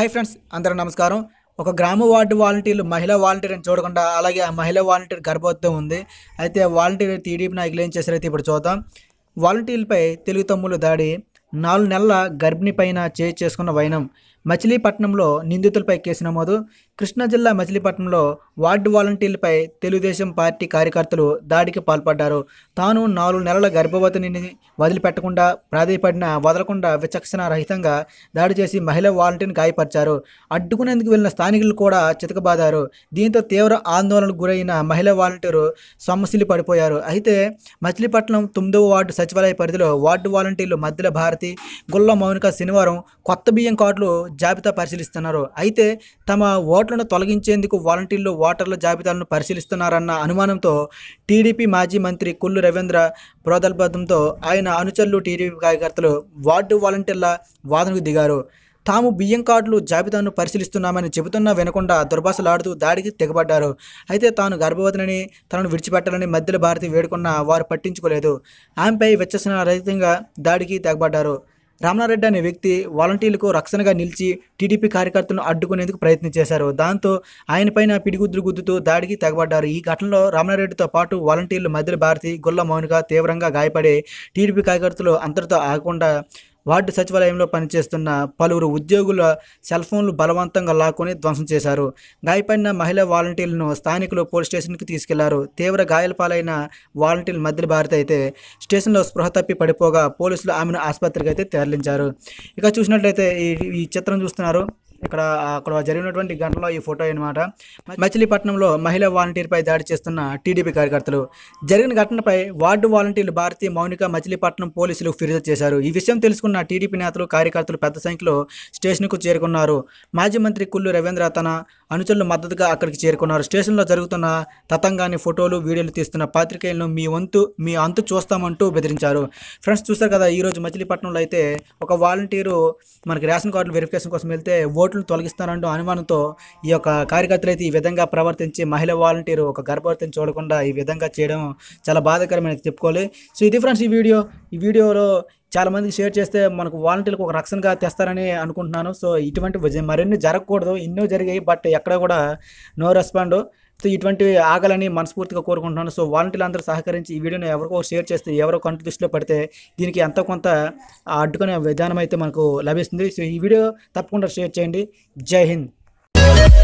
hi friends అందరూ నమస్కారం ఒక గ్రామ వార్డు వాలంటీర్లు మహిళా వాలంటీర్ అని చూడకుండా అలాగే ఆ మహిళా వాలంటీర్ గర్భవత్వం ఉంది అయితే వాలంటీర్ టీడీపీ నాయకులు ఏం చేశారైతే ఇప్పుడు చూద్దాం వాలంటీర్లపై తెలుగు తమ్ముళ్ళు దాడి నాలుగు నెలల గర్భిణిపైన చేయి చేసుకున్న వైనం మచిలీపట్నంలో నిందితులపై కేసు నమోదు కృష్ణా జిల్లా మచిలీపట్నంలో వార్డు వాలంటీర్లపై తెలుగుదేశం పార్టీ కార్యకర్తలు దాడికి పాల్పడ్డారు తాను నాలుగు నెలల గర్భవతిని వదిలిపెట్టకుండా ప్రాధాయపడిన వదలకుండా విచక్షణ రహితంగా దాడి చేసి మహిళ వాలంటీర్ని గాయపరిచారు అడ్డుకునేందుకు వెళ్ళిన స్థానికులు కూడా చితకబాదారు దీంతో తీవ్ర ఆందోళనకు గురైన మహిళ వాలంటీరు సొమ్మసిల్లి పడిపోయారు అయితే మచిలీపట్నం తొమ్మిదవ వార్డు సచివాలయ పరిధిలో వార్డు వాలంటీర్లు మధ్యలో భారత్ న్యాయమూర్తి గుల్ల మౌనిక శనివారం కొత్త బియ్యం కార్డులు జాబితా పరిశీలిస్తున్నారు అయితే తమ ఓట్లను తొలగించేందుకు వాలంటీర్లు ఓటర్ల జాబితాలను పరిశీలిస్తున్నారన్న అనుమానంతో టీడీపీ మాజీ మంత్రి కుల్లు రవీంద్ర ప్రోదల్బద్ధంతో ఆయన అనుచరులు టీడీపీ కార్యకర్తలు వార్డు వాలంటీర్ల వాదనకు దిగారు తాము బియ్యం కార్డులు జాబితాను పరిశీలిస్తున్నామని చెబుతున్నా వినకుండా దుర్భాషలాడుతూ దాడికి తెగబడ్డారు అయితే తాను గర్భవతిని తనను విడిచిపెట్టాలని మధ్యల భారతి వేడుకున్నా వారు పట్టించుకోలేదు ఆమెపై వెచ్చసిన రహితంగా దాడికి తెగబడ్డారు రామనారెడ్డి అనే వ్యక్తి వాలంటీర్లకు రక్షణగా నిలిచి టీడీపీ కార్యకర్తలను అడ్డుకునేందుకు ప్రయత్నం చేశారు దాంతో ఆయనపైన పిడిగుద్దులు గుద్దుతూ దాడికి తెగబడ్డారు ఈ ఘటనలో రామనారెడ్డితో పాటు వాలంటీర్లు మధ్యలో భారతి గుల్ల మౌనిగా తీవ్రంగా గాయపడి టీడీపీ కార్యకర్తలు అంతటితో ఆగకుండా వార్డు సచివాలయంలో పనిచేస్తున్న పలువురు ఉద్యోగుల సెల్ ఫోన్లు బలవంతంగా లాక్కొని ధ్వంసం చేశారు గాయపడిన మహిళా వాలంటీర్లను స్థానికులు పోలీస్ స్టేషన్కి తీసుకెళ్లారు తీవ్ర పాలైన వాలంటీర్లు మధ్య భారత అయితే స్టేషన్లో స్పృహ తప్పి పడిపోగా పోలీసులు ఆమెను ఆసుపత్రికి అయితే తరలించారు ఇక చూసినట్లయితే ఈ చిత్రం చూస్తున్నారు ఇక్కడ అక్కడ జరిగినటువంటి గంటలో ఈ ఫోటో అనమాట మచిలీపట్నంలో మహిళా వాలంటీర్పై దాడి చేస్తున్న టీడీపీ కార్యకర్తలు జరిగిన ఘటనపై వార్డు వాలంటీర్లు భారతి మౌనిక మచిలీపట్నం పోలీసులు ఫిర్యాదు చేశారు ఈ విషయం తెలుసుకున్న టీడీపీ నేతలు కార్యకర్తలు పెద్ద సంఖ్యలో స్టేషన్కు చేరుకున్నారు మాజీ మంత్రి కుల్లు రవీంద్ర తన అనుచరులు మద్దతుగా అక్కడికి చేరుకున్నారు స్టేషన్లో జరుగుతున్న తతంగాన్ని ఫోటోలు వీడియోలు తీస్తున్న పాత్రికేయులను మీ వంతు మీ అంతు చూస్తామంటూ బెదిరించారు ఫ్రెండ్స్ చూస్తారు కదా ఈరోజు మచిలీపట్నంలో అయితే ఒక వాలంటీరు మనకి రేషన్ కార్డులు వెరిఫికేషన్ కోసం వెళ్తే ఓ ఓట్లు తొలగిస్తానంటూ అనుమానంతో ఈ యొక్క కార్యకర్తలు అయితే ఈ విధంగా ప్రవర్తించి మహిళ వాలంటీరు ఒక గర్భవతిని చూడకుండా ఈ విధంగా చేయడం చాలా బాధాకరమైన చెప్పుకోవాలి సో ఇది ఫ్రెండ్స్ ఈ వీడియో ఈ వీడియోలో చాలామందికి షేర్ చేస్తే మనకు వాలంటీర్లకు ఒక రక్షణగా తెస్తారని అనుకుంటున్నాను సో ఇటువంటి మరిన్ని జరగకూడదు ఎన్నో జరిగాయి బట్ ఎక్కడ కూడా నో రెస్పాండ్ సో ఇటువంటి ఆగాలని మనస్ఫూర్తిగా కోరుకుంటున్నాను సో వాలంటీర్లు అందరూ సహకరించి ఈ వీడియోని ఎవరికో షేర్ చేస్తే ఎవరో కంటి దృష్టిలో పడితే దీనికి ఎంతో కొంత అడ్డుకునే విధానం అయితే మనకు లభిస్తుంది సో ఈ వీడియో తప్పకుండా షేర్ చేయండి జై హింద్